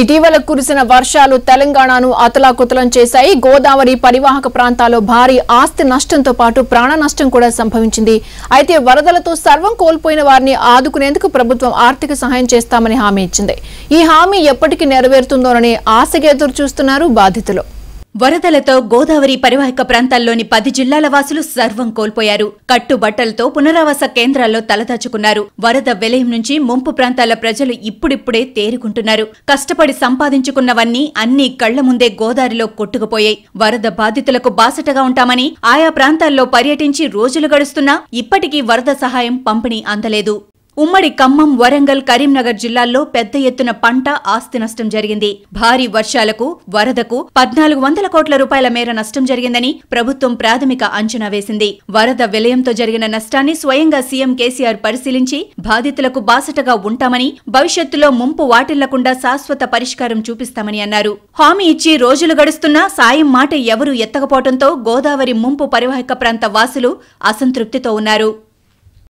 ఇటీవల కురిసిన వర్షాలు తెలంగాణను అతలాకుతలం చేశాయి గోదావరి పరివాహక ప్రాంతాల్లో భారీ ఆస్తి నష్టంతో పాటు ప్రాణ నష్టం కూడా సంభవించింది అయితే వరదలతో సర్వం కోల్పోయిన వారిని ఆదుకునేందుకు ప్రభుత్వం ఆర్థిక సహాయం చేస్తామని హామీ ఇచ్చింది ఈ హామీ ఎప్పటికీ నెరవేరుతుందోనని ఆశగా ఎదురు చూస్తున్నారు బాధితులు వరదలతో గోదావరి పరివాహక ప్రాంతాల్లోని పది జిల్లాల వాసులు సర్వం కోల్పోయారు కట్టుబట్టలతో పునరావాస కేంద్రాల్లో తలదాచుకున్నారు వరద విలయం నుంచి ముంపు ప్రాంతాల ప్రజలు ఇప్పుడిప్పుడే తేరుకుంటున్నారు కష్టపడి సంపాదించుకున్నవన్నీ అన్ని కళ్ల ముందే గోదావరిలో కొట్టుకుపోయాయి వరద బాధితులకు బాసటగా ఉంటామని ఆయా ప్రాంతాల్లో పర్యటించి రోజులు గడుస్తున్నా ఇప్పటికీ వరద సహాయం పంపిణీ అందలేదు ఉమ్మడి ఖమ్మం వరంగల్ కరీంనగర్ జిల్లాల్లో పెద్ద ఎత్తున పంట ఆస్తి నష్టం జరిగింది భారీ వర్షాలకు వరదకు పద్నాలుగు వందల కోట్ల రూపాయల మేర నష్టం జరిగిందని ప్రభుత్వం ప్రాథమిక అంచనా వేసింది వరద విలయంతో జరిగిన నష్టాన్ని స్వయంగా సీఎం కేసీఆర్ పరిశీలించి బాధితులకు బాసటగా ఉంటామని భవిష్యత్తులో ముంపు వాటిల్లకుండా శాశ్వత పరిష్కారం చూపిస్తామని అన్నారు హామీ ఇచ్చి రోజులు గడుస్తున్నా సాయం మాట ఎవరూ ఎత్తకపోవడంతో గోదావరి ముంపు పరివాహక ప్రాంత వాసులు అసంతృప్తితో ఉన్నారు